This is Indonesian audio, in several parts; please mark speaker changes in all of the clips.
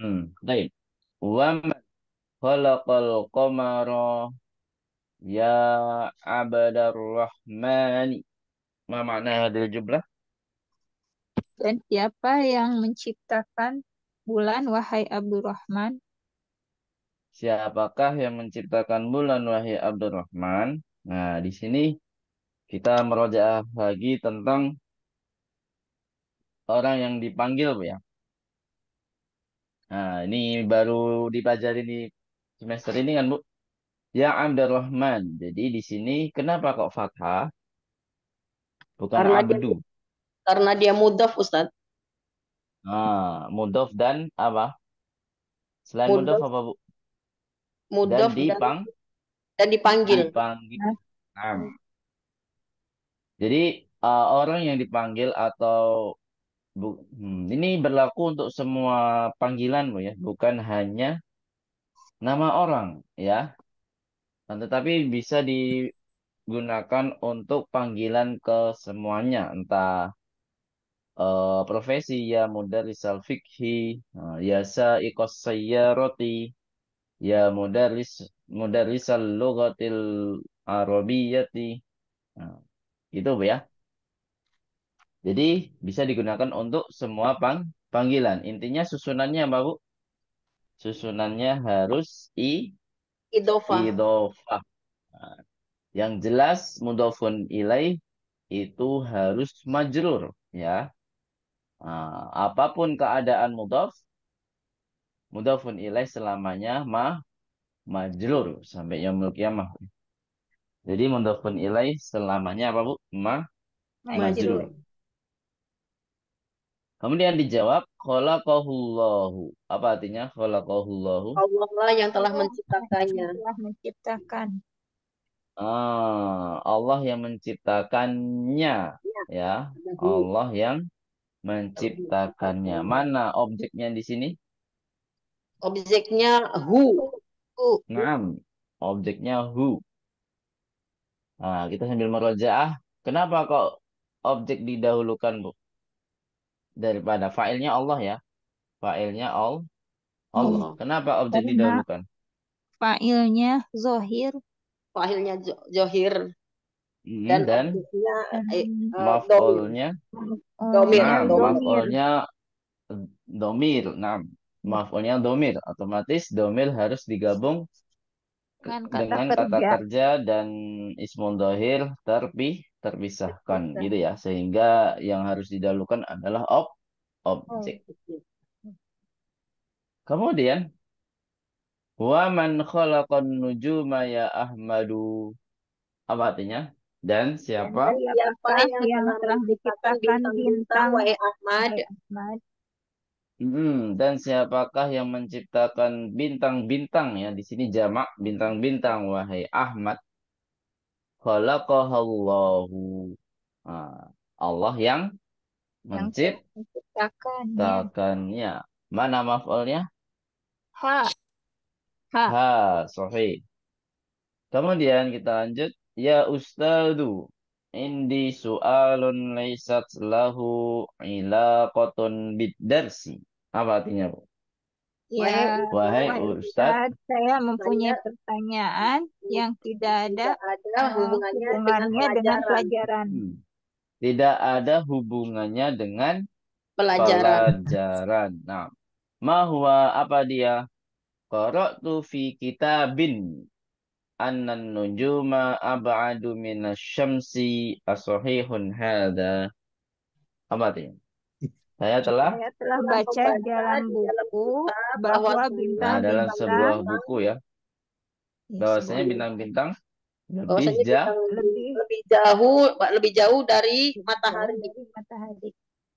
Speaker 1: Hmm,
Speaker 2: baik. Wa khalaqal qamara ya abadar rahmani. Ma makna hadil jumlah?
Speaker 3: Dan siapa yang menciptakan bulan wahai Abdurrahman?
Speaker 2: Siapakah yang menciptakan bulan wahai Abdurrahman? Nah, di sini kita merojaah lagi tentang orang yang dipanggil ya Nah, ini baru dipelajari di semester ini kan, Bu? Ya Abdurrahman. Jadi di sini kenapa kok fathah? Bukan karena abdu. Dia,
Speaker 3: karena dia mudhof, Ustaz.
Speaker 2: Nah, mudhof dan apa? Selain mudhof, apa, Bu?
Speaker 3: Mudhof dan dipang dan, dan dipanggil.
Speaker 2: Dipanggil. Nah. Jadi uh, orang yang dipanggil atau Bu, hmm, ini berlaku untuk semua panggilan bu ya, bukan hanya nama orang ya. Nah, tetapi bisa digunakan untuk panggilan ke semuanya, entah uh, profesi ya mudarrisal fikhi, uh, eh, ya sa'iqas sayyarati, ya mudarris risal logatil arabiyati. Nah, gitu Bu ya. Jadi bisa digunakan untuk semua pang panggilan. Intinya susunannya apa, Bu? Susunannya harus i idofa. Idofa. Nah, yang jelas mudofun ilai itu harus majrur ya. Nah, apapun keadaan mudof mudofun ilai selamanya mah majrur sampai yaumul kiamah. Jadi mudofun ilai selamanya apa Bu? Mah majrur. majrur. Kemudian dijawab khalaqahullahu. Apa artinya khalaqahullahu?
Speaker 3: Allah yang telah menciptakannya. Allah menciptakan.
Speaker 2: Ah, Allah yang menciptakannya ya. ya. Allah yang menciptakannya. Mana objeknya di sini? Objeknya hu. Naam. Objeknya hu. Nah, kita sambil merojaah, kenapa kok objek didahulukan, Bu? daripada fa'ilnya Allah ya. Fa'ilnya all Allah. Kenapa objek Karena didahulukan?
Speaker 3: Fa'ilnya zohir. Fa'ilnya zohir. Hmm, dan, dan objeknya eh, eh,
Speaker 2: maf'ulnya
Speaker 3: domir.
Speaker 1: Nah, maf'ulnya
Speaker 2: domir. Nah, maf'ulnya domir. Otomatis domir harus digabung
Speaker 1: dengan kata, dengan kata kerja. kerja
Speaker 2: dan ismul dohir terpi terpisahkan gitu ya sehingga yang harus didahulukan adalah ob objek kemudian wa man khalaqan nujuma ya ahmadu apa artinya dan siapa
Speaker 1: dan siapa yang telah diciptakan bintang wahai ahmad
Speaker 2: Hmm, dan siapakah yang menciptakan bintang-bintang ya di sini jamak bintang-bintang wahai Ahmad khalaqahallahu. Nah, Allah yang
Speaker 1: menciptakannya.
Speaker 2: Ya, mana maf'ulnya?
Speaker 3: Ha. Ha.
Speaker 2: Ha, sahih. Kemudian kita lanjut. Ya ustadu, indi su'alun laisat lahu ilaqatun bid darsi. Apa artinya, Bu?
Speaker 1: Ya, wahai, Ustadz, saya mempunyai pertanyaan yang tidak ada, tidak ada hubungannya, eh, hubungannya dengan, dengan pelajaran.
Speaker 2: Hmm. Tidak ada hubungannya dengan
Speaker 1: pelajaran.
Speaker 2: pelajaran. Nah, mahwa apa dia? tu fi kitabin annan nujuma ab'adu minasy syamsi asahihun hada. Apa artinya? Saya telah
Speaker 1: saya telah baca di dalam buku bahwa bintang-bintang nah, dalam ya. iya, sebuah buku
Speaker 2: ya. Bahwasanya bintang-bintang lebih jauh
Speaker 3: lebih, jauh lebih jauh dari matahari. Matahari.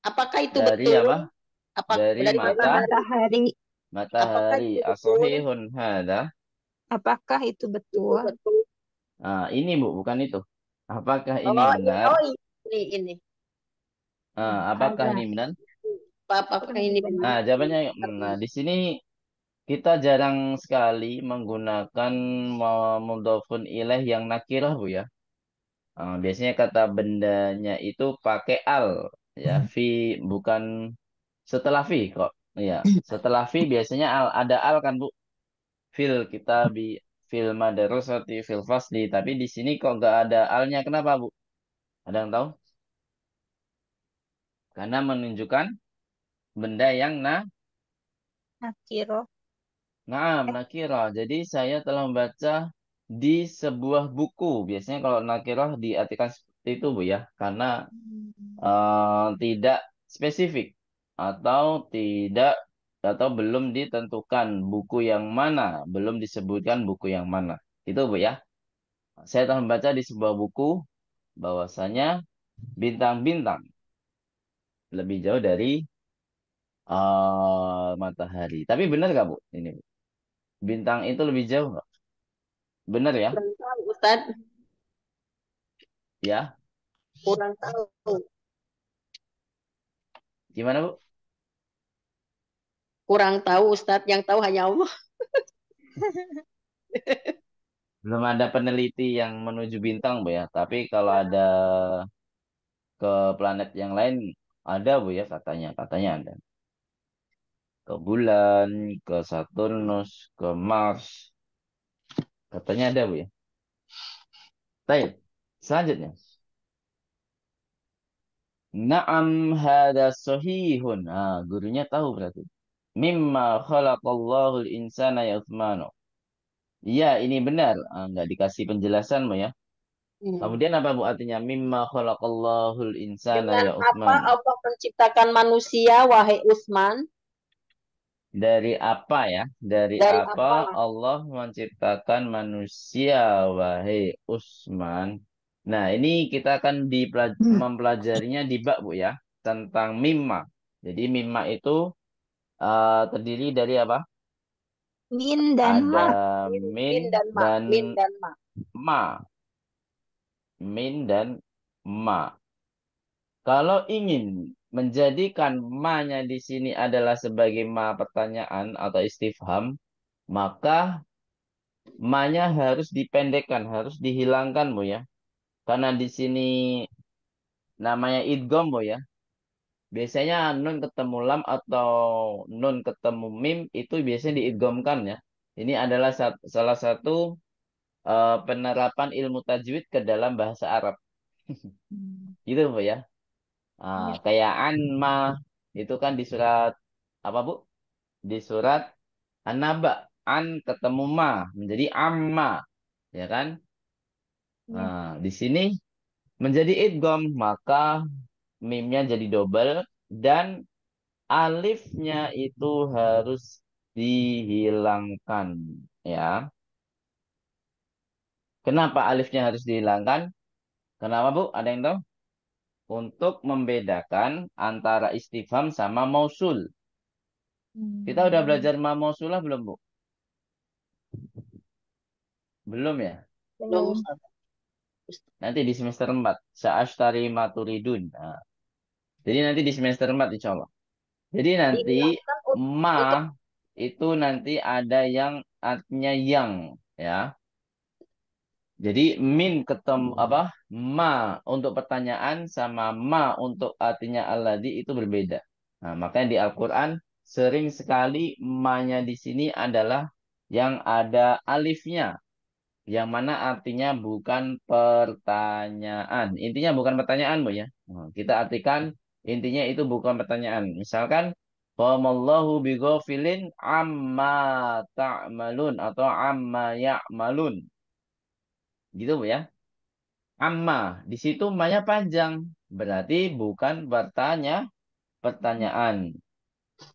Speaker 3: Apakah itu dari
Speaker 2: betul? Apa? Apa, dari, dari mata,
Speaker 3: matahari.
Speaker 2: Matahari. Asohihun hada.
Speaker 3: Apakah itu betul? Itu betul.
Speaker 2: Nah, ini Bu, bukan itu. Apakah ini oh, benar? Oh, ini ini. Nah, apakah Ada. ini benar?
Speaker 3: apakah ini benar? Nah, jawabannya
Speaker 2: nah di sini kita jarang sekali menggunakan mudhofun ilaih yang nakirah Bu ya. Uh, biasanya kata bendanya itu pakai al ya fi hmm. bukan setelah fi kok ya setelah fi biasanya al ada al kan bu fil kita bi fil madrasati fil fasli tapi di sini kok nggak ada alnya kenapa bu ada yang tahu karena menunjukkan benda yang na
Speaker 1: nakiro.
Speaker 2: nah nakiro. Jadi saya telah membaca di sebuah buku. Biasanya kalau nakiro diartikan seperti itu, Bu ya, karena uh, tidak spesifik atau tidak atau belum ditentukan buku yang mana, belum disebutkan buku yang mana. Itu, Bu ya. Saya telah membaca di sebuah buku bahwasanya bintang-bintang lebih jauh dari eh matahari. Tapi benar nggak Bu? Ini Bintang itu lebih jauh nggak? Benar ya? Kurang tahu, Ustaz. Ya. Kurang tahu. Gimana Bu?
Speaker 3: Kurang tahu Ustadz, yang tahu hanya Allah.
Speaker 2: Belum ada peneliti yang menuju bintang, Bu ya. Tapi kalau ya. ada ke planet yang lain ada Bu ya katanya, katanya ada ke bulan, ke Saturnus, ke Mars. Katanya ada, Bu ya. Baik, selanjutnya. Naam hada sahihun. Ah, gurunya tahu berarti. Mimma khalaqallahu al-insana ya Uthmano. Iya, ini benar. Ah, nggak dikasih penjelasan, Bu ya. Hmm. Kemudian apa Bu artinya? Mimma khalaqallahu al-insana ya Uthman. Apa
Speaker 3: apa menciptakan manusia wahai Utsman?
Speaker 2: Dari apa ya? Dari, Dari apa, apa Allah menciptakan manusia, wahai Usman? Nah, ini kita akan hmm. mempelajarinya di bab Bu ya, tentang mimma. Jadi mimma itu uh, terdiri dari apa?
Speaker 1: Min dan Ada ma.
Speaker 2: Min, min dan ma. Dan min dan ma. ma. Min dan ma. Kalau ingin menjadikan ma-nya di sini adalah sebagai ma pertanyaan atau istifham, maka ma-nya harus dipendekkan, harus dihilangkan, Bu ya. Karena di sini namanya idgham, Bu ya. Biasanya nun ketemu lam atau nun ketemu mim itu biasanya diidgomkan ya. Ini adalah salah satu uh, penerapan ilmu tajwid ke dalam bahasa Arab. gitu, Bu ya. Ah, Ya. kayak anma itu kan di surat apa Bu? Di surat anaba an ketemu ma menjadi amma, ya kan? Ya. Nah, di sini menjadi idgham, maka mimnya jadi double dan alifnya itu harus dihilangkan, ya. Kenapa alifnya harus dihilangkan? Kenapa, Bu? Ada yang tahu? untuk membedakan antara istifham sama mausul. Hmm. Kita udah hmm. belajar ma lah belum, Bu? Belum ya? Belum. Nanti di semester 4, Sa'ashtari maturidun. Nah. Jadi nanti di semester 4 insya Allah. Jadi nanti iya, kan, ma itu nanti ada yang artinya yang ya. Jadi min ketem apa? Ma untuk pertanyaan sama ma untuk artinya aladi itu berbeda. Nah, makanya di Al-Qur'an sering sekali ma-nya di sini adalah yang ada alifnya. Yang mana artinya bukan pertanyaan. Intinya bukan pertanyaan, Bu ya. Nah, kita artikan intinya itu bukan pertanyaan. Misalkan Famallahu bighafilin amma ta'malun atau amma ya'malun. Gitu Bu ya. Amma, di situ maknya panjang. Berarti bukan bertanya pertanyaan.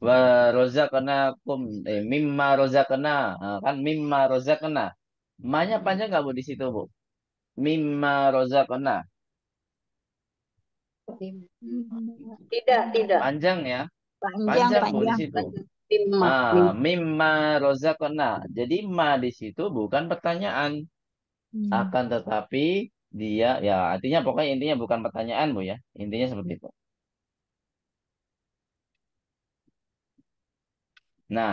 Speaker 2: Wa rozakna kum eh, mimma rozakna. Kan mimma rozakna. maknya panjang nggak Bu di situ Bu? Mimma rozakna.
Speaker 1: Tidak, tidak. Panjang ya. Panjang, panjang, Bu, panjang. di situ. Mimma. Ah,
Speaker 2: mimma rozakna. Jadi ma di situ bukan pertanyaan Hmm. Akan tetapi dia ya artinya pokoknya intinya bukan pertanyaan Bu ya. Intinya seperti itu. Nah,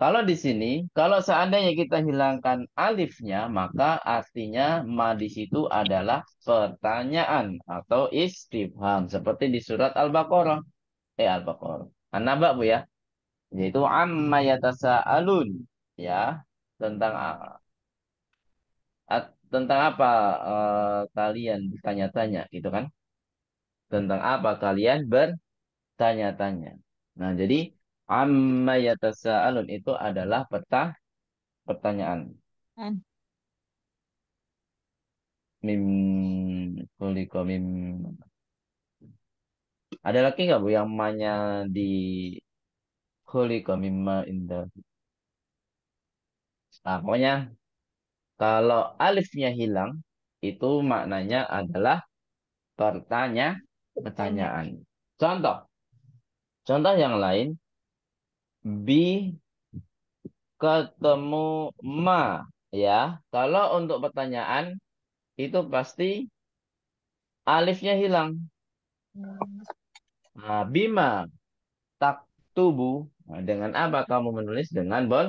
Speaker 2: kalau di sini, kalau seandainya kita hilangkan alifnya, maka artinya ma di situ adalah pertanyaan atau istifham seperti di surat Al-Baqarah. Eh Al-Baqarah. anak Bu ya. Yaitu amma yatasaalun ya, tentang tentang apa uh, kalian bertanya-tanya gitu kan tentang apa kalian bertanya-tanya nah jadi amma yatasaalun itu adalah peta pertanyaan An. Hmm. mim kuliko mim ada lagi nggak bu yang manya di kuliko mimma indah nah, pokoknya kalau alifnya hilang, itu maknanya adalah pertanya pertanyaan. Contoh. Contoh yang lain. Bi ketemu ma. Ya. Kalau untuk pertanyaan, itu pasti alifnya hilang. Nah, bima tak tubuh. Nah, dengan apa kamu menulis? Dengan bol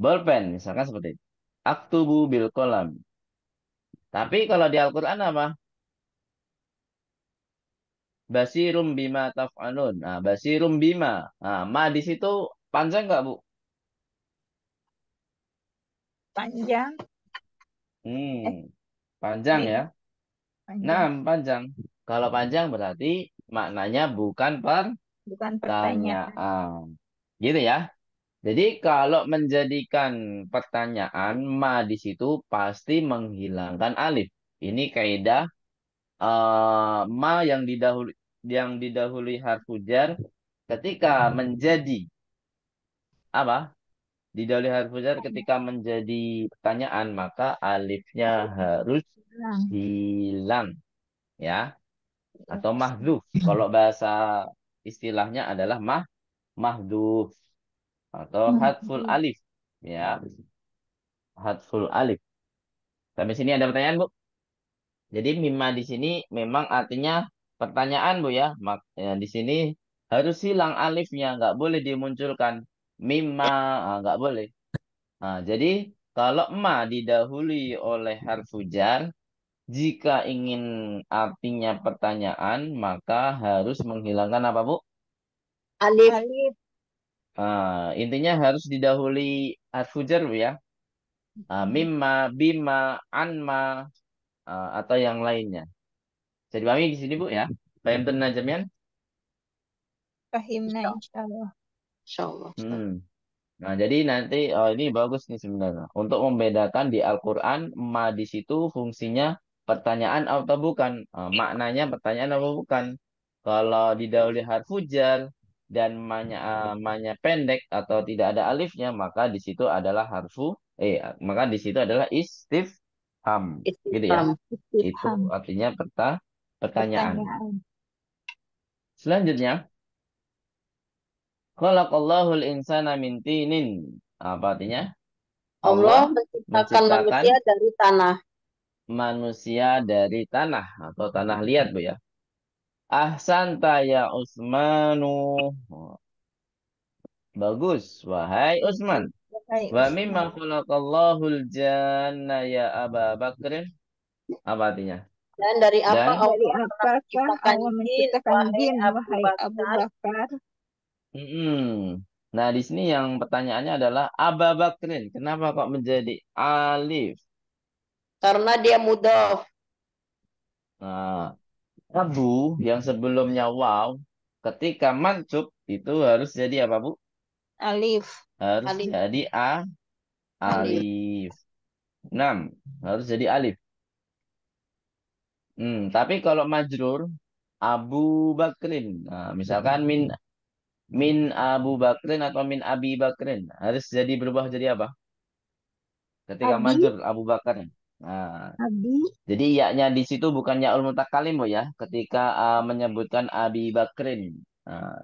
Speaker 2: bolpen. Misalkan seperti itu. Aktubu bil kolam. Tapi kalau di Al-Quran apa? Basirum bima taf'anun. Nah, basirum bima. Nah, ma di situ panjang nggak, Bu? Panjang. Hmm, eh, panjang ya. Panjang. Nah, panjang. Kalau panjang berarti maknanya bukan per
Speaker 1: bukan pertanyaan.
Speaker 2: Ah, gitu ya. Jadi kalau menjadikan pertanyaan ma di situ pasti menghilangkan alif. Ini kaidah uh, ma yang didahului yang didahului harfu jar ketika menjadi apa? Didahului harfu jar ketika menjadi pertanyaan maka alifnya harus hilang. Ya. Atau mahdhuf. Kalau bahasa istilahnya adalah mah mahdhuf atau hmm. hatful alif ya hatful alif sampai sini ada pertanyaan bu jadi mimma di sini memang artinya pertanyaan bu ya, Mak, ya di sini harus hilang alifnya nggak boleh dimunculkan mimma ah, nggak ah, boleh nah, jadi kalau ma didahului oleh harfu jar jika ingin artinya pertanyaan maka harus menghilangkan apa bu
Speaker 3: alif alif
Speaker 2: uh, intinya harus didahului harfu ya. uh, mimma, bima, anma, uh, atau yang lainnya. Jadi kami di sini Bu ya. Paham tenang jamian?
Speaker 1: Fahimna insyaallah.
Speaker 2: Insyaallah. Hmm. Nah, jadi nanti oh ini bagus nih sebenarnya. Untuk membedakan di Al-Qur'an ma di situ fungsinya pertanyaan atau bukan, uh, maknanya pertanyaan atau bukan. Kalau didahului harfujar dan manya eh, manya pendek atau tidak ada alifnya maka di situ adalah harfu eh maka di situ adalah istifham istif gitu ya istifham. itu artinya perta pertanyaan, pertanyaan. selanjutnya Khalaqallahul insana min tinin. Apa artinya? Allah, Allah menciptakan, menciptakan manusia
Speaker 3: dari tanah.
Speaker 2: Manusia dari tanah atau tanah liat, Bu ya. Ahsanta ya Utsmanu. Bagus, wahai Utsman. Wa mimma khalaqallahu janna ya Aba Bakrin. Apa artinya?
Speaker 3: Dan dari apa Dan,
Speaker 1: Allah menciptakan jin, wahai Abu Bakar?
Speaker 2: Nah, di sini yang pertanyaannya adalah Aba Bakrin, kenapa kok menjadi alif? Karena dia mudaf. Nah, Tabu yang sebelumnya wow, ketika mancup itu harus jadi apa, Bu? Alif. Harus alif. jadi A. Alif. enam Harus jadi alif. Hmm, tapi kalau majrur Abu Bakrin. Nah, misalkan min min Abu Bakrin atau min Abi Bakrin harus jadi berubah jadi apa? Ketika majrur Abu Bakrin. Nah, Abi. jadi yaknya di situ bukan yaul mutakalim ya, ketika uh, menyebutkan Abi Bakrin, uh,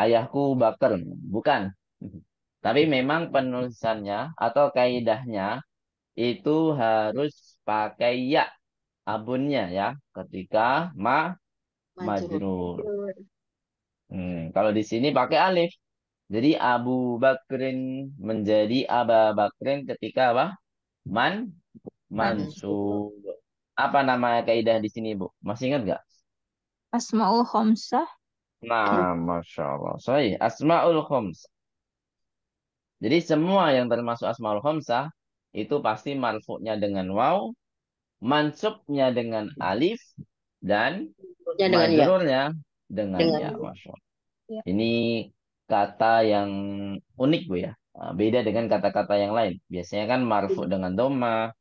Speaker 2: ayahku Bakr, bukan. Tapi memang penulisannya atau kaidahnya itu harus pakai ya abunnya ya ketika ma majrur. Hmm, kalau di sini pakai alif. Jadi Abu Bakrin menjadi Aba Bakrin ketika apa? Man Mansub. Apa nama kaidah di sini, Bu? Masih ingat nggak?
Speaker 3: Asmaul Khomsah.
Speaker 2: Nah, Masya Allah. Sorry, Asmaul Khomsah. Jadi semua yang termasuk Asmaul Khomsah, itu pasti marfuknya dengan waw, mansubnya dengan alif, dan ya, dengan ya. dengan, ya, dengan ya. Masya Allah. Ya. Ini kata yang unik, Bu ya. Beda dengan kata-kata yang lain. Biasanya kan marfu dengan doma,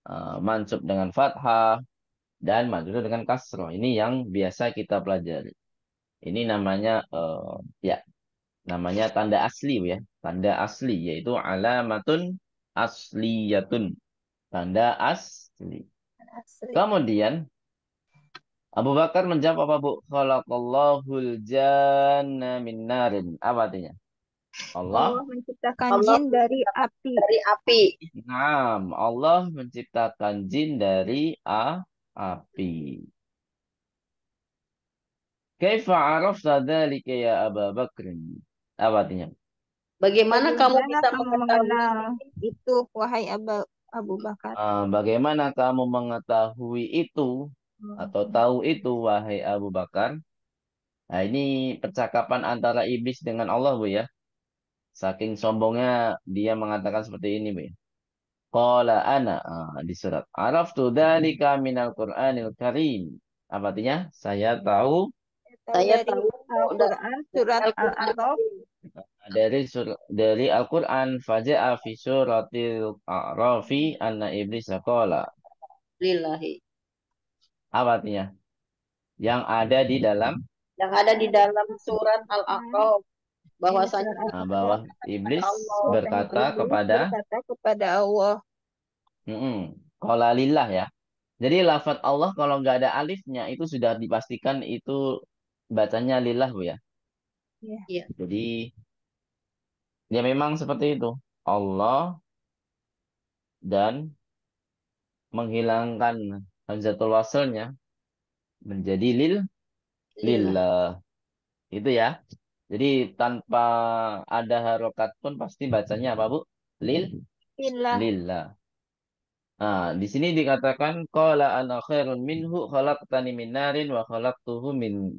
Speaker 2: Eh, mansub dengan fathah dan majrur dengan kasroh. Ini yang biasa kita pelajari. Ini namanya uh, ya namanya tanda asli ya, tanda asli yaitu alamatun asliyatun. Tanda asli. asli. Kemudian Abu Bakar menjawab apa Bu? Khalaqallahul janna min narin. Apa artinya? Allah,
Speaker 1: menciptakan Allah jin dari api. Dari api.
Speaker 2: Naam, Allah menciptakan jin dari a api. Kaifa arafta dzalika ya Abu Bakr? Apa artinya?
Speaker 3: Bagaimana, bagaimana kamu bisa kamu mengenal itu wahai Abu Abu Bakar?
Speaker 2: Uh, bagaimana kamu mengetahui itu hmm. atau tahu itu wahai Abu Bakar? Nah, ini percakapan antara iblis dengan Allah, Bu ya. Saking sombongnya dia mengatakan seperti ini, Be. Qala ana ah, di surat. Araftu dzalika minal Qur'anil Karim. Apa artinya? Saya tahu
Speaker 1: saya tahu Al-Qur'an surat Al-A'raf
Speaker 2: dari sur dari Al-Qur'an faja'a fi suratil A'rafi anna iblis qala lillahi. Apa artinya? Yang ada di dalam
Speaker 3: yang ada di dalam surat Al-A'raf bahwasanya nah, bahwa
Speaker 2: iblis Allah, berkata kepada
Speaker 3: berkata kepada Allah.
Speaker 2: Mm -mm, lillah ya. Jadi lafat Allah kalau nggak ada alifnya itu sudah dipastikan itu bacanya lillah bu ya. Iya. iya. Jadi ya memang seperti itu. Allah dan menghilangkan hamzatul wasalnya menjadi lil lillah. Itu ya. Jadi tanpa ada harokat pun pasti bacanya apa Bu? Lil? Lillah. Lillah. Nah, di sini dikatakan Kola ana khairun minhu khalaqtani min narin wa khalaqtuhu min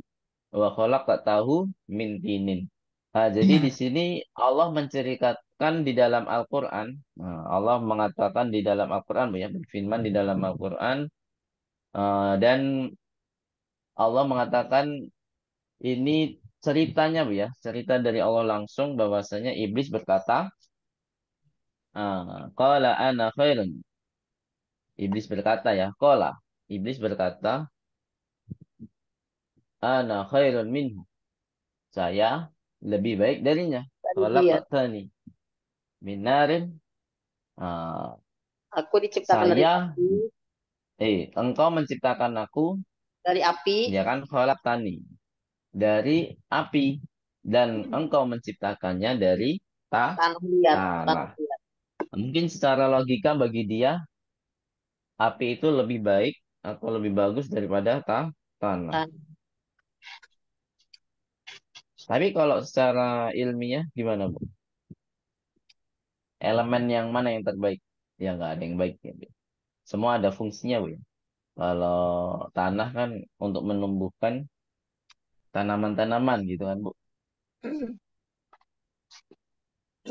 Speaker 2: wa khalaqtahu min tinin. Nah, jadi di sini Allah menceritakan di dalam Al-Qur'an, nah, Allah mengatakan di dalam Al-Qur'an ya, berfirman di dalam Al-Qur'an uh, dan Allah mengatakan ini ceritanya bu ya cerita dari Allah langsung bahwasanya iblis berkata kola ah, ana khairun iblis berkata ya kola iblis berkata ana khairun minhu saya lebih baik darinya walaqatani min narin uh,
Speaker 3: aku diciptakan saya, dari
Speaker 2: eh engkau menciptakan aku
Speaker 3: dari api ya
Speaker 2: kan tani dari api dan hmm. engkau menciptakannya dari ta tanah liat. Mungkin secara logika bagi dia api itu lebih baik atau lebih bagus daripada ta tanah. tanah. Tapi kalau secara ilmiah gimana, Bu? Elemen yang mana yang terbaik? Ya nggak ada yang baik ya, Semua ada fungsinya, Bu. Ya. Kalau tanah kan untuk menumbuhkan Tanaman-tanaman gitu kan, Bu.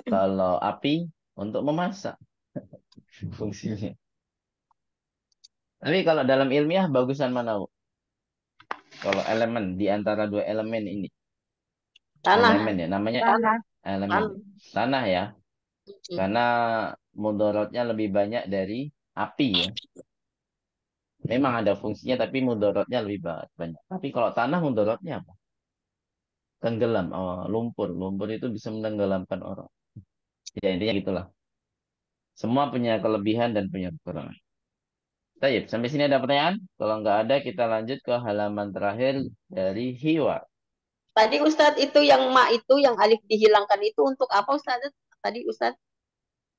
Speaker 2: Kalau api untuk memasak fungsinya. Tapi kalau dalam ilmiah bagusan mana, Bu? Kalau elemen di antara dua elemen ini. Tanah. Elemen ya, namanya tanah. elemen. Tanah, ya. Karena mudaratnya lebih banyak dari api ya. Memang ada fungsinya tapi mudorotnya lebih banyak. Tapi kalau tanah mudorotnya apa? Tenggelam, oh, lumpur. Lumpur itu bisa menenggelamkan orang. Ya intinya gitulah. Semua punya kelebihan dan punya kekurangan. Tayyip, sampai sini ada pertanyaan? Kalau nggak ada, kita lanjut ke halaman terakhir dari Hiwa.
Speaker 3: Tadi Ustadz itu yang ma itu yang alif dihilangkan itu untuk apa Ustadz? Tadi Ustadz?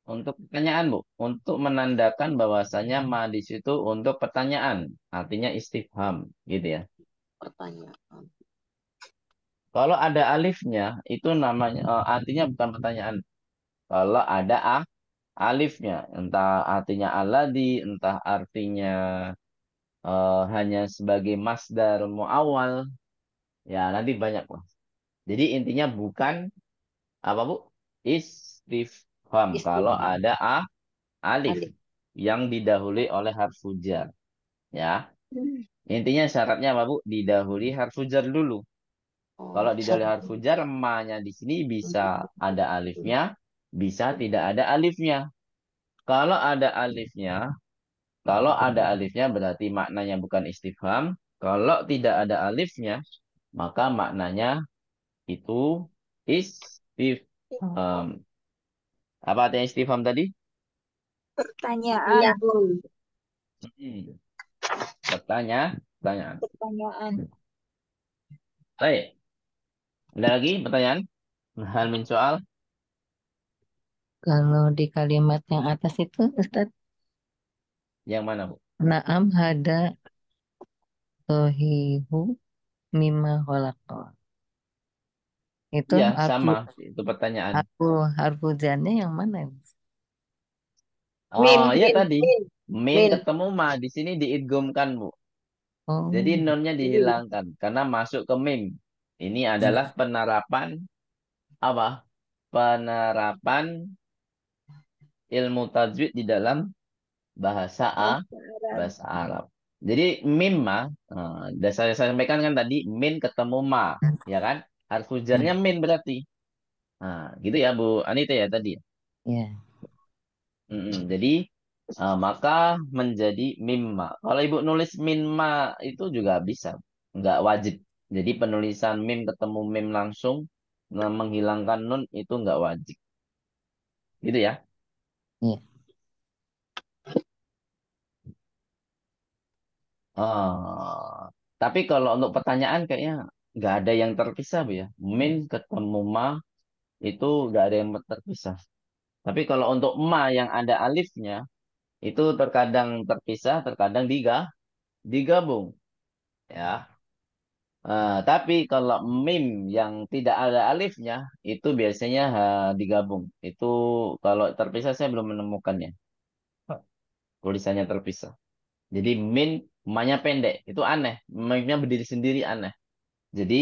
Speaker 2: Untuk pertanyaan, Bu. Untuk menandakan bahwasanya ma di situ untuk pertanyaan, artinya istifham, gitu ya. Pertanyaan. Kalau ada alifnya, itu namanya eh, artinya bukan pertanyaan. Kalau ada a, alifnya, entah artinya aladi, entah artinya uh, hanya sebagai masdar muawal, ya nanti banyak lah. Jadi intinya bukan apa bu? Istif Faham? Kalau ada a, alif, alif yang didahului oleh harfu jar. Ya. Hmm. Intinya syaratnya apa, Bu? Didahului harfu jar dulu. Oh, Kalau didahului harfu jar, di sini bisa hmm. ada alifnya, bisa tidak ada alifnya. Kalau ada alifnya, kalau hmm. ada alifnya berarti maknanya bukan istifham. Kalau tidak ada alifnya, maka maknanya itu istifham. Oh. Apa ada istifham tadi?
Speaker 1: Pertanyaan. Iya.
Speaker 2: Hmm. Pertanya, pertanyaan.
Speaker 1: Pertanyaan.
Speaker 2: Baik. Ada lagi pertanyaan? Hal min soal?
Speaker 3: Kalau di kalimat yang atas itu, Ustaz? Yang mana, Bu? Naam hada tohihu mimma
Speaker 2: itu Ya, harfu sama. Itu pertanyaan.
Speaker 3: harfu harfu jannya yang mana? ya? Oh, ya
Speaker 2: min, tadi. min, Min ketemu ma. Di sini diidgumkan, Bu. Oh. Jadi nonnya dihilangkan. Karena masuk ke mim. Ini adalah hmm. penerapan, apa? Penerapan ilmu tajwid di dalam bahasa A, Bahasa Arab. Jadi mim ma. Nah, dasar saya sampaikan kan tadi, min ketemu ma. Hmm. Ya kan? Harus hujannya hmm. min berarti. Nah, gitu ya Bu Anita ya tadi. Ya. mm jadi uh, maka menjadi mimma. Kalau Ibu nulis minma itu juga bisa, nggak wajib. Jadi penulisan mim ketemu mim langsung menghilangkan nun itu nggak wajib. Gitu ya. Iya. Uh, tapi kalau untuk pertanyaan kayaknya nggak ada yang terpisah bu ya min ketemu ma itu nggak ada yang terpisah tapi kalau untuk ma yang ada alifnya itu terkadang terpisah terkadang diga digabung ya uh, tapi kalau mim yang tidak ada alifnya itu biasanya uh, digabung itu kalau terpisah saya belum menemukannya tulisannya terpisah jadi min nya pendek itu aneh mimnya berdiri sendiri aneh jadi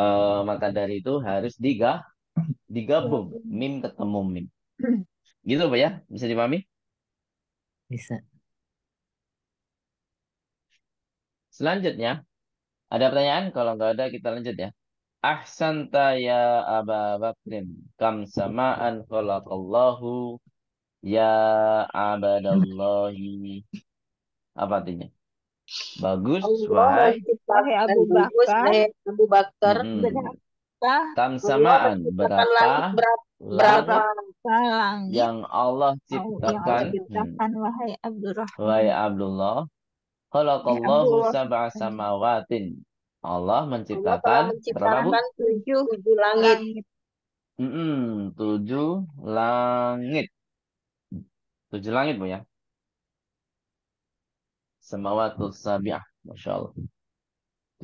Speaker 2: uh, maka dari itu harus diga digabung mim ketemu mim. Gitu Pak ya? Bisa dipahami? Bisa. Selanjutnya, ada pertanyaan? Kalau nggak ada, kita lanjut ya. Ahsanta ya Aba Bakrin, kam sama'an khalaqallahu ya abadallahi. Apa artinya? Bagus, wahai.
Speaker 3: Wahai Abu Bakar. Abu Bakar. Hmm. Tamsamaan berapa berapa langit yang
Speaker 2: Allah oh, hmm. ciptakan,
Speaker 1: wahai Abdurrahman. Wahai
Speaker 2: Abdullah. Khalaqallahu ya sab'a samawatin. Allah menciptakan, Allah menciptakan berapa,
Speaker 1: tujuh, tujuh langit.
Speaker 2: Mm -mm, tujuh langit. Tujuh langit, Bu ya. Semawatul sabi'ah. Masya Allah.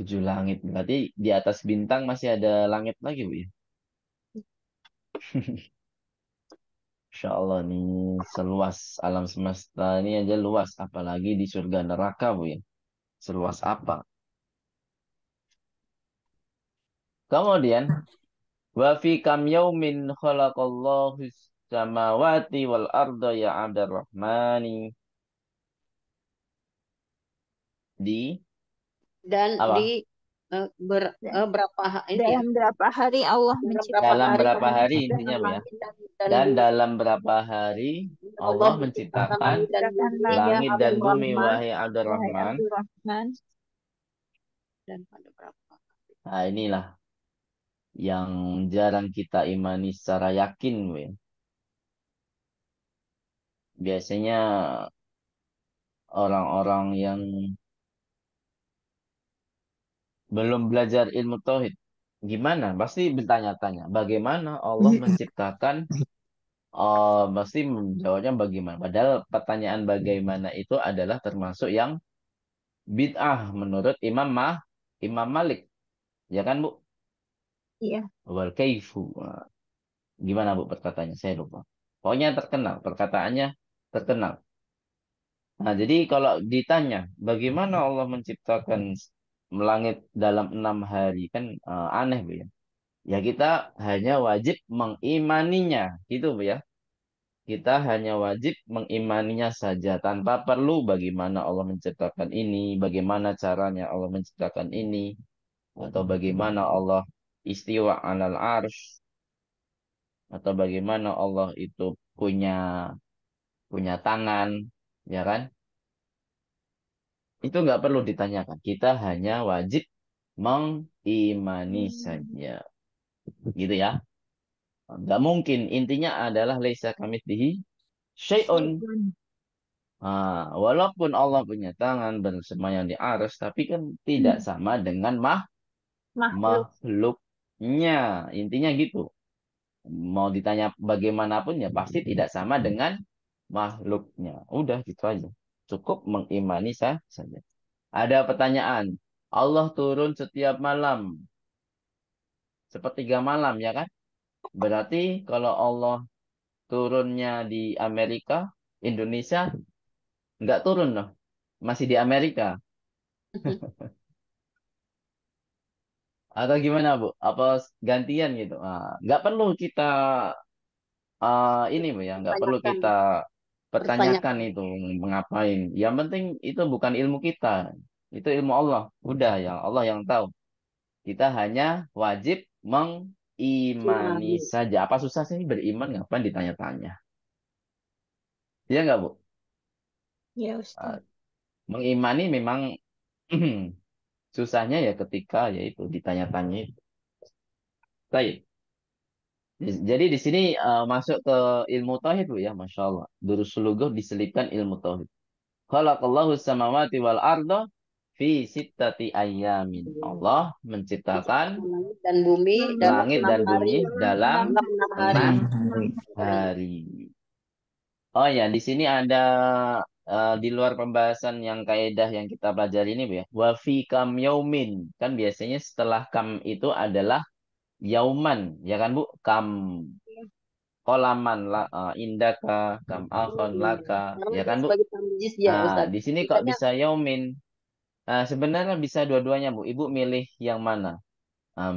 Speaker 2: Tujuh langit. Berarti di atas bintang masih ada langit lagi, Bu. Ya? Masya Allah nih seluas alam semesta ini aja luas apalagi di surga neraka bu ya seluas apa kemudian wa fi kam yaumin khalaqallahu samawati wal arda ya abdurrahmani di
Speaker 3: dan Allah. di eh, ber, uh, berapa hari ya? dalam ya? berapa hari Allah menciptakan dalam berapa hari, intinya ya dan,
Speaker 2: dalam berapa hari Allah menciptakan
Speaker 1: langit dan bumi wahai Abdul Rahman dan pada
Speaker 2: berapa nah inilah yang jarang kita imani secara yakin we ya. biasanya orang-orang yang belum belajar ilmu tauhid, gimana? Pasti bertanya-tanya, bagaimana Allah iya. menciptakan uh, pasti jawabnya bagaimana. Padahal pertanyaan bagaimana itu adalah termasuk yang bid'ah menurut Imam Mah, Imam Malik. Ya kan, Bu? Iya. Wal kaifu. Gimana, Bu, perkataannya? Saya lupa. Pokoknya terkenal, perkataannya terkenal. Nah, jadi kalau ditanya bagaimana Allah menciptakan melangit dalam enam hari kan uh, aneh bu ya ya kita hanya wajib mengimaninya gitu bu ya kita hanya wajib mengimaninya saja tanpa perlu bagaimana Allah menciptakan ini bagaimana caranya Allah menciptakan ini atau bagaimana Allah istiwa alal arsh atau bagaimana Allah itu punya punya tangan ya kan itu nggak perlu ditanyakan. Kita hanya wajib mengimani saja. Gitu ya. Nggak mungkin. Intinya adalah Laisa dihi syai'un. Nah, walaupun Allah punya tangan bersemayam di arus, tapi kan tidak hmm. sama dengan mah makhluk. makhluknya. Intinya gitu. Mau ditanya bagaimanapun ya pasti tidak sama dengan makhluknya. Udah gitu aja. Cukup mengimani saya saja. Ada pertanyaan. Allah turun setiap malam. Sepertiga malam ya kan? Berarti kalau Allah turunnya di Amerika, Indonesia nggak turun loh. Masih di Amerika. Atau gimana Bu? Apa gantian gitu? Nah, nggak perlu kita uh, ini Bu ya, nggak perlu kita Pertanyakan Pertanyaan. itu mengapain? Yang penting itu bukan ilmu kita, itu ilmu Allah. Udah ya Allah yang tahu. Kita hanya wajib mengimani Imani. saja. Apa susah sih beriman ngapain ditanya-tanya? Iya nggak Bu?
Speaker 1: Ya Ustaz. Ah,
Speaker 2: mengimani memang susahnya ya ketika yaitu ditanya-tanya. Baik. Jadi di sini uh, masuk ke ilmu tauhid Bu ya, Masya Allah. Durusulugoh diselipkan ilmu tauhid. Kalau samawati wal ardo, fi sittati ayamin. Allah menciptakan
Speaker 3: dan bumi dalam langit dan enam hari, bumi dalam enam hari.
Speaker 2: hari. Oh ya, di sini ada uh, di luar pembahasan yang kaidah yang kita pelajari ini Bu ya. Wafi fi kam yaumin. Kan biasanya setelah kam itu adalah yauman ya kan Bu kam kolaman la, uh, eh, indaka kam akhon laka iya. ya kan Bu ya, nah, di sini kok bisa yaumin nah, sebenarnya bisa dua-duanya Bu Ibu milih yang mana uh,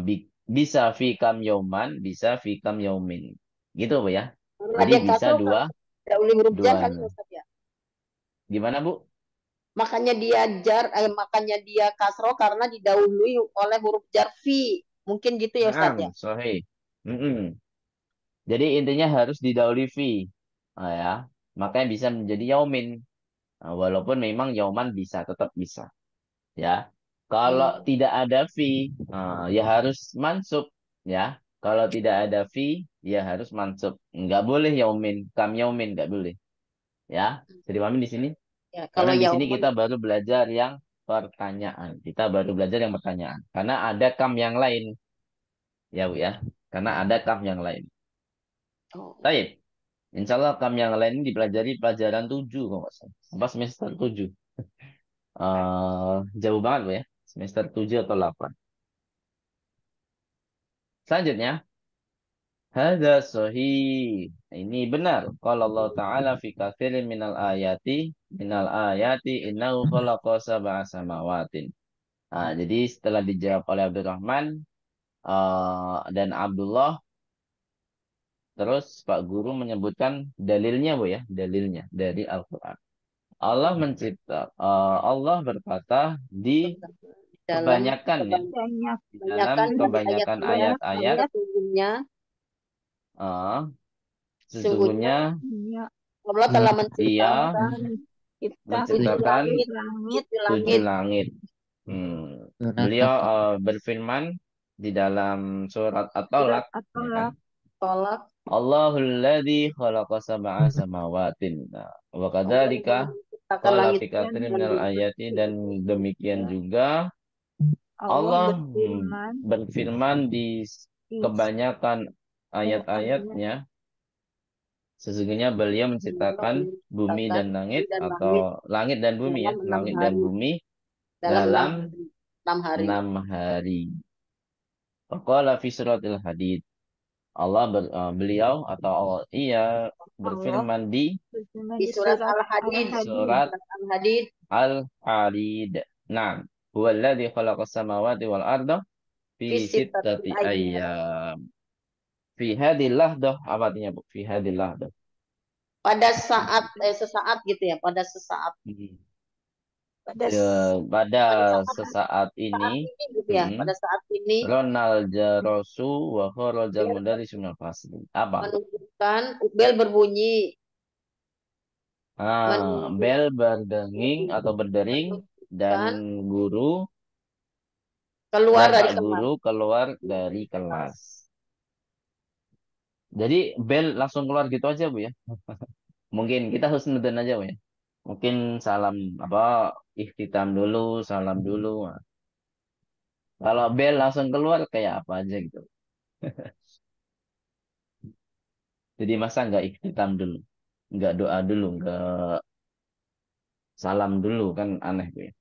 Speaker 2: bisa fi kam yauman bisa fi kam yaumin gitu Bu ya jadi bisa dua kan, dua ya? gimana Bu
Speaker 3: makanya dia jar eh, makanya dia kasro karena didahului oleh huruf jar fi Mungkin gitu ya Ustaz nah,
Speaker 2: ya. Mm-mm. Jadi intinya harus didahului fi. Nah, ya. Makanya bisa menjadi yaumin. Nah, walaupun memang yauman bisa, tetap bisa. Ya. Kalau hmm. tidak ada fi, nah, ya harus mansub, ya. Kalau tidak ada fi, ya harus mansub. Enggak boleh yaumin, kam yaumin enggak boleh. Ya. Jadi mami di sini.
Speaker 1: Ya, kalau Karena di sini
Speaker 2: kita baru belajar yang pertanyaan. Kita baru belajar yang pertanyaan. Karena ada kam yang lain. Ya Bu ya. Karena ada kam yang lain. Oh. Baik. Insya Allah kam yang lain ini dipelajari pelajaran tujuh Apa semester tujuh eh, jauh banget Bu ya. Semester tujuh atau delapan Selanjutnya. Hada sohih. Ini benar. Kalau Allah Ta'ala fi kafirin minal ayati, minal ayati innahu khalaqa sab'a samawatin. Nah, jadi setelah dijawab oleh Rahman uh, dan Abdullah, terus Pak Guru menyebutkan dalilnya, Bu ya, dalilnya dari Al-Quran. Allah mencipta, uh, Allah berkata di kebanyakan, dalam
Speaker 1: kebanyakan, ya, kebanyakan, dalam kebanyakan ayat-ayat.
Speaker 2: Uh, Sesungguhnya
Speaker 1: Allah telah iya. menciptakan kita tujuh langit, langit.
Speaker 2: Hmm. Beliau uh, berfirman di dalam surat At-Tolak. At-Tolak. Allahul ladzi khalaqa sab'a hmm. samawatin. Wa kadzalika
Speaker 1: khalaqa minal
Speaker 2: ayati dan demikian ya. juga Allah berfirman di kebanyakan ayat-ayatnya Sesungguhnya beliau menciptakan bumi dan langit atau langit dan bumi iya, ya, langit dan bumi dalam enam hari. Enam hari. Faqala fisrotil hadid. Allah ber, uh, beliau atau Allah ia berfirman di,
Speaker 3: surat Al-Hadid. Surat Al-Hadid.
Speaker 2: Al-Hadid. nah Huwa alladhi khalaqa samawati wal arda fi sittati ayyam. Fi hadillah doh apa artinya bu? Fi hadillah doh.
Speaker 3: Pada saat eh, sesaat gitu ya, pada sesaat. Hmm. Pada,
Speaker 2: ya, pada, pada sesaat, sesaat gitu ya, ini, saat ini
Speaker 3: gitu ya, hmm. pada saat ini
Speaker 2: Ronald Jarosu wa kharajal mudarris minal fasli. Apa?
Speaker 3: Menunjukkan bel berbunyi.
Speaker 2: Ah, bel berdenging atau berdering dan guru keluar dari kelas. guru keluar dari kelas. Jadi bel langsung keluar gitu aja Bu ya. Mungkin kita harus husnudzon aja Bu ya. Mungkin salam apa ikhtitam dulu, salam hmm. dulu. Nah. Kalau bel langsung keluar kayak apa aja gitu. Jadi masa nggak ikhtitam dulu, nggak doa dulu, nggak salam dulu kan aneh Bu ya.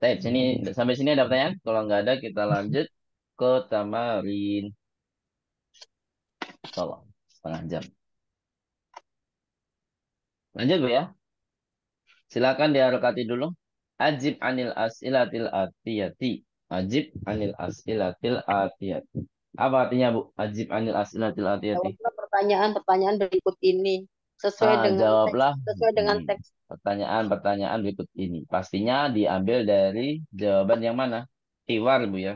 Speaker 2: Baik, sini sampai sini ada pertanyaan? Kalau nggak ada kita lanjut ke Tamarin. Tolong, setengah jam. Lanjut Bu ya. Silakan diharokati dulu. Ajib anil as'ilatil atiyati. Ajib anil as'ilatil atiyati. Apa artinya Bu? Ajib anil as'ilatil atiyati.
Speaker 3: pertanyaan-pertanyaan berikut ini sesuai nah, dengan jawablah teks, sesuai dengan hmm. teks.
Speaker 2: Pertanyaan-pertanyaan berikut ini pastinya diambil dari jawaban yang mana? Iwar bu ya.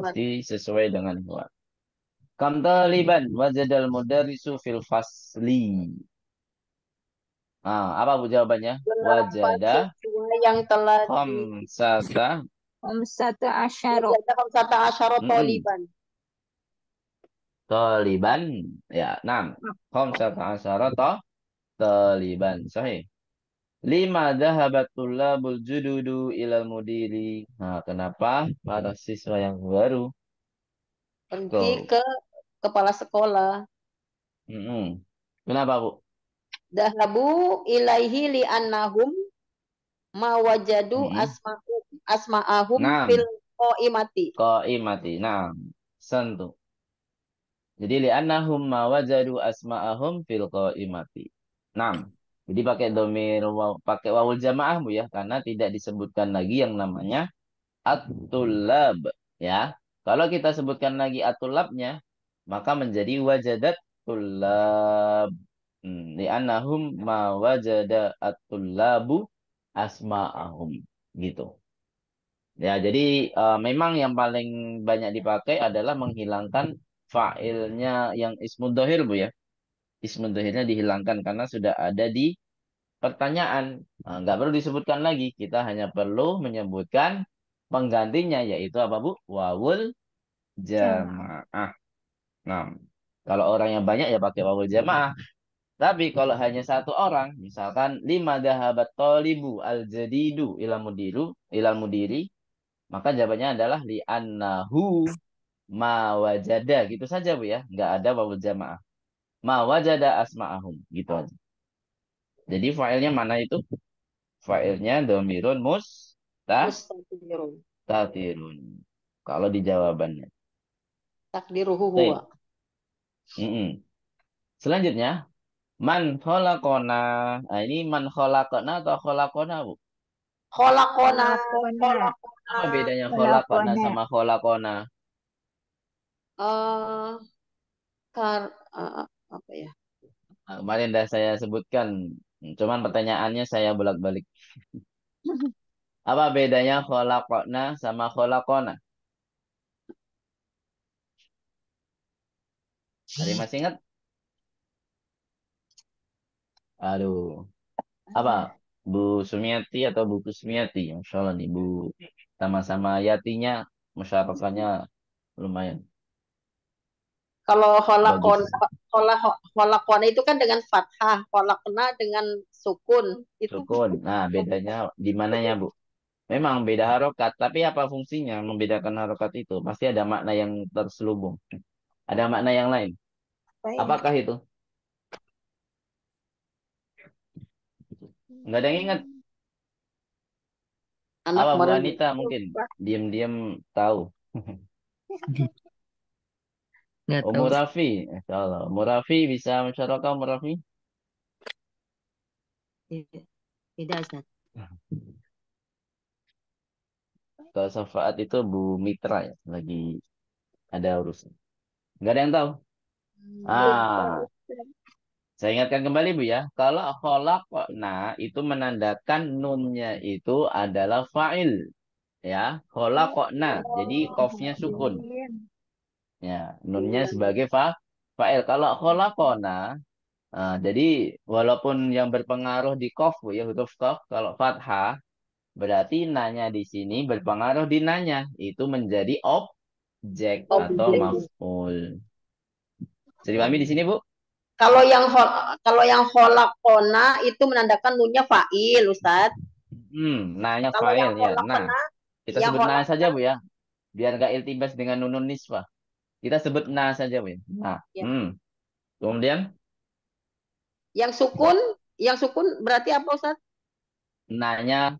Speaker 2: Pasti sesuai dengan Iwar. Kam taliban wajadal mudarisu fil fasli. Ah, apa bu jawabannya? Wajada
Speaker 3: yang telah
Speaker 2: Komsata
Speaker 3: Komsata asharo. Komsata asharo taliban.
Speaker 2: Taliban. Ya, enam. asara to taliban. Sahih. Lima dahabatullah buljududu ilal mudiri. Nah, kenapa para siswa yang baru pergi ke,
Speaker 3: ke kepala sekolah?
Speaker 2: Mm -hmm. Kenapa, Bu?
Speaker 3: Dahabu ilaihi li'annahum mawajadu mm -hmm. asma'ahum asma fil
Speaker 2: ko'imati. Ko'imati, nah. Sentuh. Jadi li'annahum ma wajadu asma'ahum fil qa'imati. Naam. Jadi pakai domir pakai wawul jamaah Bu ya karena tidak disebutkan lagi yang namanya at ya. Kalau kita sebutkan lagi at maka menjadi wajadat tulab hmm, li'annahum ma wajada at asma'ahum gitu. Ya, jadi uh, memang yang paling banyak dipakai adalah menghilangkan fa'ilnya yang ismun dohir Bu ya. ismun dohirnya dihilangkan karena sudah ada di pertanyaan. Nah, nggak perlu disebutkan lagi. Kita hanya perlu menyebutkan penggantinya yaitu apa Bu? Wawul jamaah. Nah, kalau orang yang banyak ya pakai wawul jamaah. Tapi kalau hanya satu orang, misalkan lima dahabat tolibu al jadidu ilamudiru ilamudiri maka jawabannya adalah li annahu mawajada gitu saja bu ya nggak ada wawul jamaah mawajada asma'ahum gitu aja jadi failnya mana itu failnya domirun mus
Speaker 3: tatirun
Speaker 2: kalau di jawabannya
Speaker 3: takdiruhu huwa
Speaker 2: mm -mm. selanjutnya man kholakona nah, ini man kholakona atau kholakona bu
Speaker 3: kholakona apa bedanya kholakona sama
Speaker 2: kholakona
Speaker 3: eh kar eh,
Speaker 2: eh apa ya? Nah, Kemarin dah saya sebutkan, cuman pertanyaannya saya bolak-balik. Apa bedanya kholakona sama kholakona? hari masih ingat? Aduh, apa? Bu Sumiati atau Bu Kusmiati? Masya Allah nih, Bu. Sama-sama yatinya, masyarakatnya lumayan.
Speaker 3: Kalau holakon, holakon itu kan dengan fathah, holakna dengan sukun. Itu
Speaker 2: sukun. Nah, bedanya di mananya, Bu? Memang beda harokat, tapi apa fungsinya membedakan harokat itu? Pasti ada makna yang terselubung. Ada makna yang lain. Apakah itu? Gak ada yang ingat? Anak Apa Bu Anita mungkin diam-diam tahu. Nggak oh, tahu. Raffi, eh, Allah. Raffi bisa musyarakah Umur Raffi? Tidak, Ustaz. Kalau syafaat itu Bu Mitra ya, lagi ada urusan. Enggak ada yang tahu? Ah, saya ingatkan kembali Bu ya, kalau nah itu menandakan nunnya itu adalah fa'il. Ya, ya nah. Jadi kofnya sukun. Ya, nunnya iya. sebagai fa fa'il. Kalau kholakona, uh, eh, jadi walaupun yang berpengaruh di kof, ya huruf kof, kalau fathah, berarti nanya di sini berpengaruh di nanya. Itu menjadi objek, objek. atau maf'ul. jadi kami di sini, Bu?
Speaker 3: Kalau yang kalau yang kholakona itu menandakan nunnya fa'il, Ustaz.
Speaker 2: Hmm, nanya fa'il ya. Nah, kita sebut nanya saja, Bu ya. Biar gak iltibas dengan nunun nisbah. Kita sebut na saja, Bu. Nah. Ya. Hmm. Kemudian yang sukun, yang sukun berarti apa, Ustaz? Nanya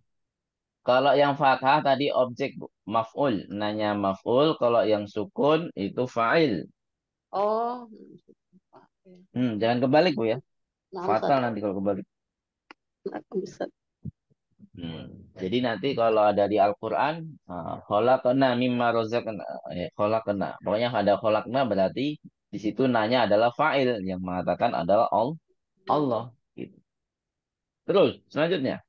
Speaker 2: kalau yang fathah tadi objek maf'ul, nanya maf'ul, kalau yang sukun itu fa'il. Oh. Hmm, jangan kebalik, Bu ya.
Speaker 3: Nah, Fatal nanti kalau kebalik. Nah, Ustaz.
Speaker 2: Hmm. Jadi nanti kalau ada di Al-Quran, ah, kholakna mimma rozakna, eh, kholakna. Pokoknya ada kholakna berarti di situ nanya adalah fa'il yang mengatakan adalah Allah. Gitu. Terus, selanjutnya.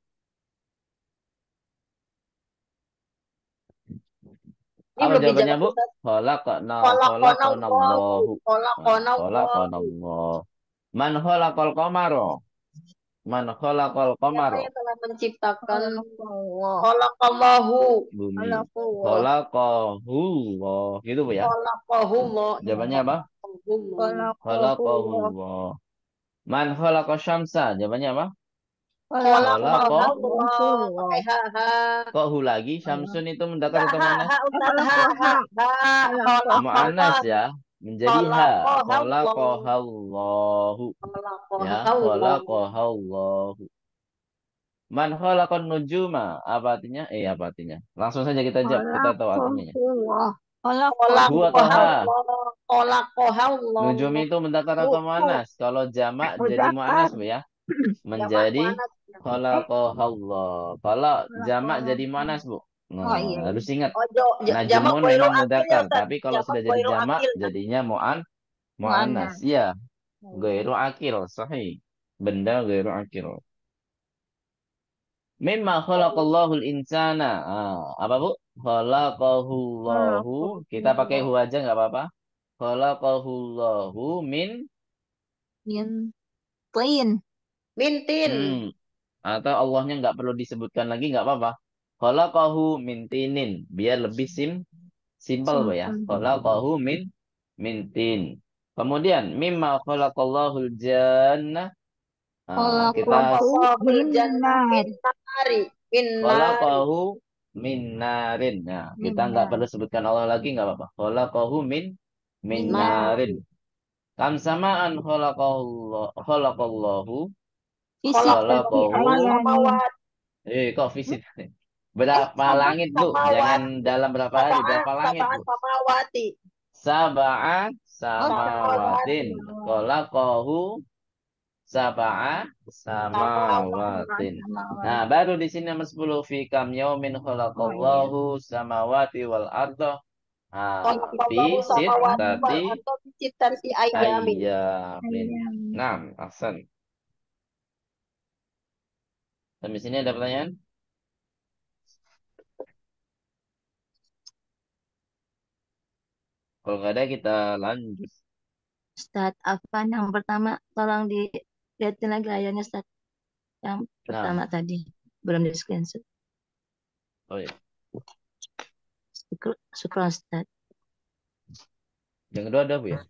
Speaker 2: Ini Apa jawabannya, Bu? Kholakna, kholakna Allah. Kholakna Allah. Man kholakol komaroh. Man khalaqal qamar. Siapa yang
Speaker 3: telah menciptakan khalaqallahu
Speaker 2: bumi. Khalaqahu Gitu Bu ya.
Speaker 3: Khalaqahu Jawabannya apa? Khalaqahu
Speaker 2: Man khalaqa syamsa. Jawabannya apa? Kohu lagi Syamsun itu mendatar ke mana?
Speaker 1: Mu'anas
Speaker 2: ya menjadi ha khalaqahallahu ya khalaqahallahu man khalaqan nujuma apa artinya eh apa artinya langsung saja kita jawab kita tahu artinya
Speaker 3: Kolakohallah. Nujum itu
Speaker 2: mendakar atau manas Kalau jamak jadi muannas ya. Menjadi kolakohallah. Kalau jamak jadi manas bu. Nah, oh, iya. harus ingat. Oh, nah, jamak memang ya, mudakar, tapi kalau sudah jadi jamak jadinya mu'an mu'anas. Iya. Gairu akil, sahih. Benda gairu akil. Mimma khalaqallahu insana ah, apa Bu? Allahu Kita pakai hu aja nggak apa-apa. Allahu min
Speaker 3: min tin. Min tin. Hmm.
Speaker 2: Atau Allahnya nggak perlu disebutkan lagi nggak apa-apa. Khalaqahu min tinin. Biar lebih sim simple Pak ya. Khalaqahu min min tin. Kemudian mimma kalau al-jannah. Nah, kita Khalaqahu min narin. Nah, kita nggak perlu sebutkan Allah lagi nggak apa-apa. Khalaqahu min min narin. Kam samaan khalaqallahu khalaqallahu khalaqahu. Eh, kok fisik. Hmm berapa eh, langit bu jangan dalam berapa hari berapa langit bu
Speaker 3: samawati
Speaker 2: sabaan oh, samawatin kolakohu sabaa Watin. nah baru di sini nomor 10 fi kam yaumin oh, iya. sama Wati wal ardo nah tapi
Speaker 3: sittati ayamin
Speaker 2: enam asan sampai sini ada pertanyaan Kalau nggak ada kita lanjut.
Speaker 3: Ustadz, Afan yang pertama tolong dilihatin lagi layarnya Ustadz. Yang
Speaker 2: pertama nah. tadi belum di screenshot. Oh iya.
Speaker 1: Syukur, Ustadz.
Speaker 2: Yang kedua ada Bu ya?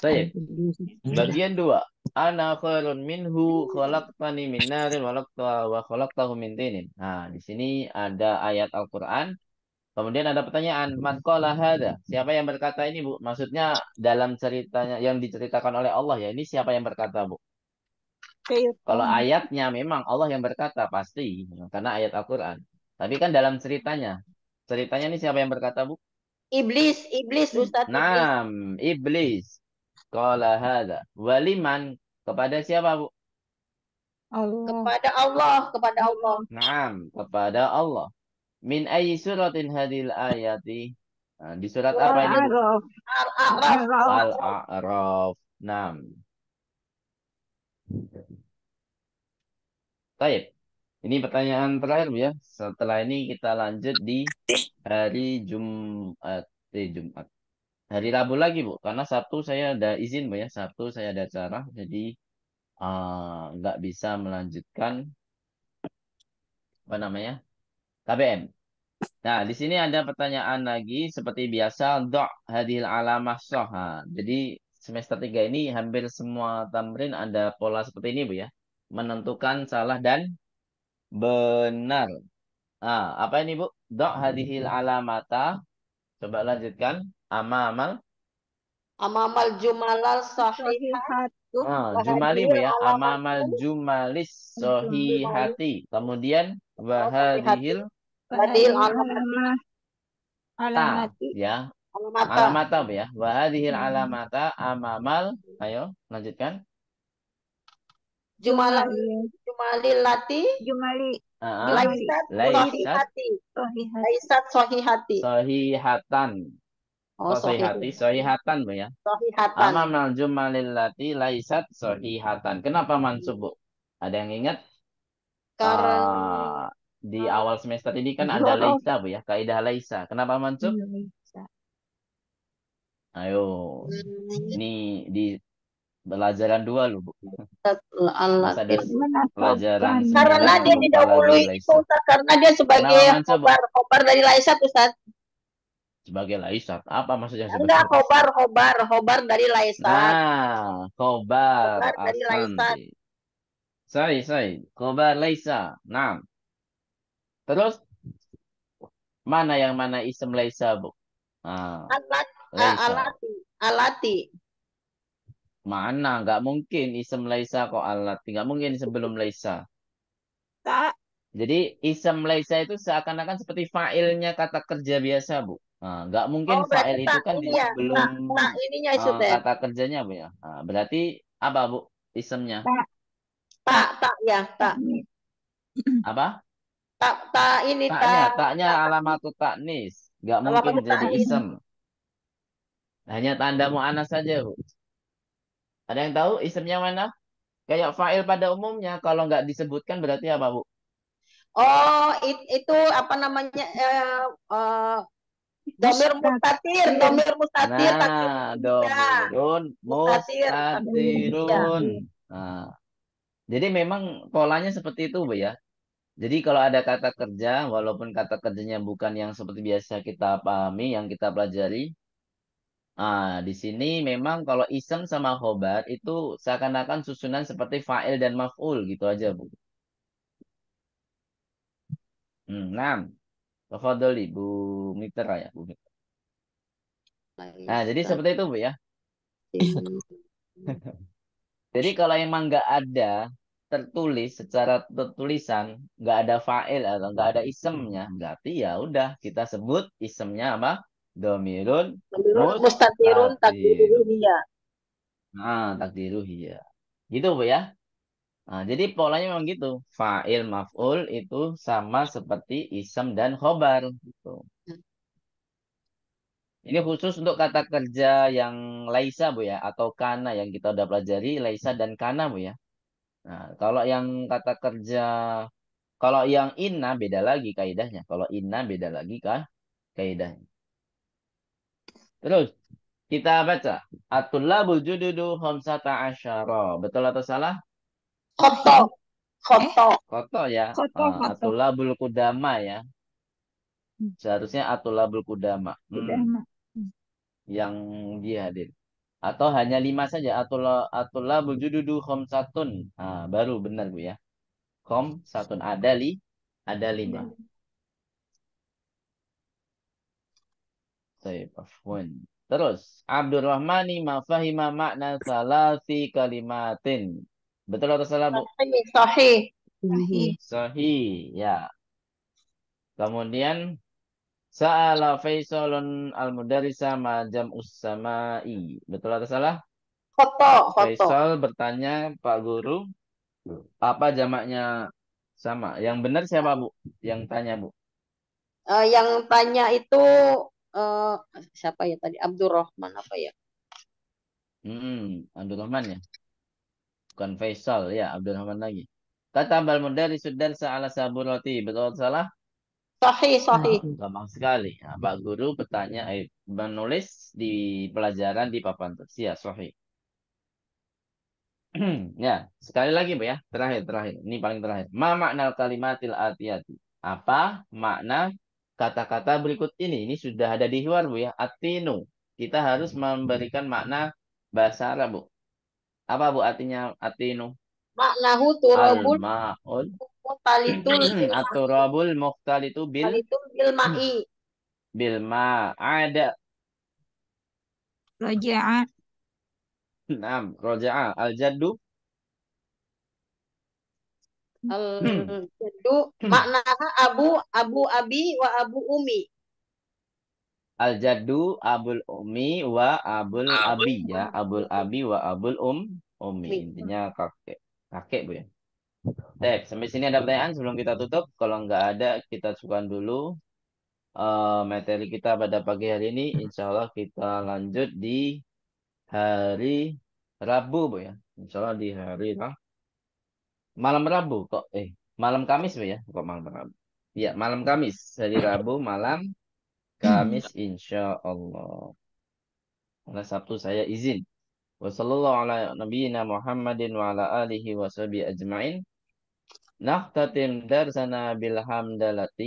Speaker 2: Saya. Bagian dua. Ana khairun minhu khalaqtani min narin walaqta wa khalaqtahu min tinin. Nah, di sini ada ayat Al-Qur'an Kemudian ada pertanyaan, man hada? Siapa yang berkata ini, Bu? Maksudnya dalam ceritanya yang diceritakan oleh Allah ya, ini siapa yang berkata, Bu? Kalau ayatnya memang Allah yang berkata pasti, karena ayat Al-Qur'an. Tapi kan dalam ceritanya, ceritanya ini siapa yang berkata, Bu? Iblis, iblis Ustaz. Nam, iblis. Qala hada. Waliman kepada siapa, Bu?
Speaker 3: Allah. Kepada Allah, kepada Allah.
Speaker 2: Naam, kepada Allah. Min ayi suratin hadil ayati? Nah, di surat apa ini?
Speaker 1: Al-A'raf.
Speaker 2: Naam. Baik. Ini pertanyaan terakhir ya. Setelah ini kita lanjut di hari Jumat, eh, Jumat. Hari Rabu lagi Bu, karena Sabtu saya ada izin Bu ya. Sabtu saya ada acara jadi eh, nggak uh, bisa melanjutkan apa namanya? KBM. Nah, di sini ada pertanyaan lagi seperti biasa dok hadil alamah soha. Jadi semester tiga ini hampir semua tamrin ada pola seperti ini Bu ya. Menentukan salah dan benar. Ah, apa ini Bu? Dok hadihil alamata. Coba lanjutkan. amal.
Speaker 3: Amal jumalal sahihat. Ah, jumali Bu ya.
Speaker 2: Amal jumalis sohihati. Kemudian wahadihil
Speaker 3: Badil alamat
Speaker 2: alamat Ya.
Speaker 3: alamat Alamat
Speaker 2: ya. Wa hmm. alamat amamal. Ayo lanjutkan.
Speaker 3: Jumalah Jumali lati. Jumali.
Speaker 2: Laisat, laisat
Speaker 3: Laisat sohihati.
Speaker 2: Sohihatan. Oh, sohihati, sohihatan Bu ya. Sohihatan. Amamal jumalil lati laisat sohihatan. Kenapa mansub, Bu? Ada yang ingat?
Speaker 3: Karena uh,
Speaker 2: di awal semester ini kan ada iya. Laisa Bu ya, kaidah Laisa. Kenapa Mansur? Iya, Ayo, hmm. ini di pelajaran dua lu Bu.
Speaker 3: pelajaran karena dia didahului Ustaz karena dia sebagai kobar, kobar dari Laisa Ustaz.
Speaker 2: Sebagai Laisa, apa maksudnya? Enggak,
Speaker 3: kobar, kobar, kobar dari Laisa.
Speaker 2: Nah, kobar. dari Laisa. Say say Kobar Laisa. Nah. Terus mana yang mana isem laisa, Bu? Ah.
Speaker 3: Alat, ah, laisa. alati.
Speaker 2: Alati. Mana? Gak mungkin isem laisa kok alati. Gak mungkin sebelum laisa. Tak. Jadi isem laisa itu seakan-akan seperti fa'ilnya kata kerja biasa, Bu. Nah, gak mungkin oh, fa'il itu kan iya. ya. sebelum nah, nah,
Speaker 3: ininya uh, kata
Speaker 2: kerjanya, Bu ya. Nah, berarti apa, Bu? isemnya? Pak. Pak, tak ya, tak. Hmm. Apa? tak tak ini taknya tak, taknya tak, alamat taknis nggak mungkin jadi isem hanya tanda mu'anas saja bu ada yang tahu isemnya mana kayak fa'il pada umumnya kalau nggak disebutkan berarti apa bu
Speaker 3: oh it, itu apa namanya eh, eh, domir mustatir domir
Speaker 2: mustatir nah domirun mustatirun nah, jadi memang polanya seperti itu bu ya jadi kalau ada kata kerja, walaupun kata kerjanya bukan yang seperti biasa kita pahami, yang kita pelajari, ah di sini memang kalau isem sama khobar itu seakan-akan susunan seperti fa'il dan maf'ul gitu aja, Bu. enam. Hmm, Tafadholi, Bu Mitra ya, Bu Nah, jadi seperti itu, Bu ya. Jadi kalau emang nggak ada tertulis secara tertulisan nggak ada fa'il atau nggak ada isemnya hmm. berarti ya udah kita sebut isemnya apa domirun mustatirun takdiruhiyah nah takdiruhiyah gitu bu ya nah, jadi polanya memang gitu fa'il maf'ul itu sama seperti isem dan khobar gitu hmm. ini khusus untuk kata kerja yang laisa bu ya atau kana yang kita udah pelajari laisa dan kana bu ya Nah, kalau yang kata kerja kalau yang inna beda lagi kaidahnya. Kalau inna beda lagi kah kaidahnya. Terus kita baca at-tullabul jududu khamsata asyara. Betul atau salah? Koto. Koto. Eh, koto ya. Koto, ah, Atulabul kudama ya. Hmm. Seharusnya atulabul hmm. kudama. Hmm. Yang dihadir atau hanya lima saja atula atula bujududu khamsatun nah, baru benar bu ya kom satu ada li ada lima Taib, hmm. Terus, Abdurrahmani mafahima makna salasi kalimatin. Betul atau salah, Bu? Sahih. Sahih. Sahih, ya. Kemudian Sa'ala Faisalun al-mudarisa ma jam'us sama'i. Betul atau salah? Foto, khoto. Faisal bertanya, Pak Guru, apa jamaknya sama? Yang benar siapa, Bu? Yang tanya, Bu?
Speaker 3: Uh, yang tanya itu uh, siapa ya tadi? Abdurrahman apa ya?
Speaker 2: Hmm, Abdurrahman ya? Bukan Faisal, ya Abdurrahman lagi. Kata Bal Mudarisa ala saburoti, Betul atau salah? Sohi, nah, sohi. Gampang sekali. Nah, Pak Guru bertanya, eh, menulis di pelajaran di papan tulis. Ya, sohi. ya, sekali lagi Pak ya. Terakhir, terakhir. Ini paling terakhir. Ma makna kalimatil atiyati. Apa makna kata-kata berikut ini? Ini sudah ada di hiwar Bu ya. Atinu. Kita harus memberikan makna bahasa Arab Bu. Apa Bu artinya atinu?
Speaker 3: Maknahu turabun.
Speaker 2: Al-ma'ul
Speaker 3: Muhtalitul
Speaker 2: aturabul muhtalitu bil muhtalitul
Speaker 3: bil ma'i.
Speaker 2: Bil hmm. ma ada. Raja'a. enam raja'a. Al jaddu
Speaker 3: Al jaddu hmm. maknanya abu abu abi wa abu umi.
Speaker 2: Al jaddu abul umi wa abul abi ya, abul abi wa abul um umi. Intinya kakek. Kakek Bu ya. Baik, sampai sini ada pertanyaan sebelum kita tutup. Kalau nggak ada, kita cukupkan dulu uh, materi kita pada pagi hari ini. Insya Allah kita lanjut di hari Rabu, Bu ya. Insya Allah di hari Rabu. Malam Rabu kok, eh malam Kamis Bu ya, kok malam Rabu. Ya, malam Kamis, hari Rabu malam Kamis insya Allah. Karena Sabtu saya izin. Wassalamualaikum warahmatullahi wabarakatuh sana darsana bilhamdalati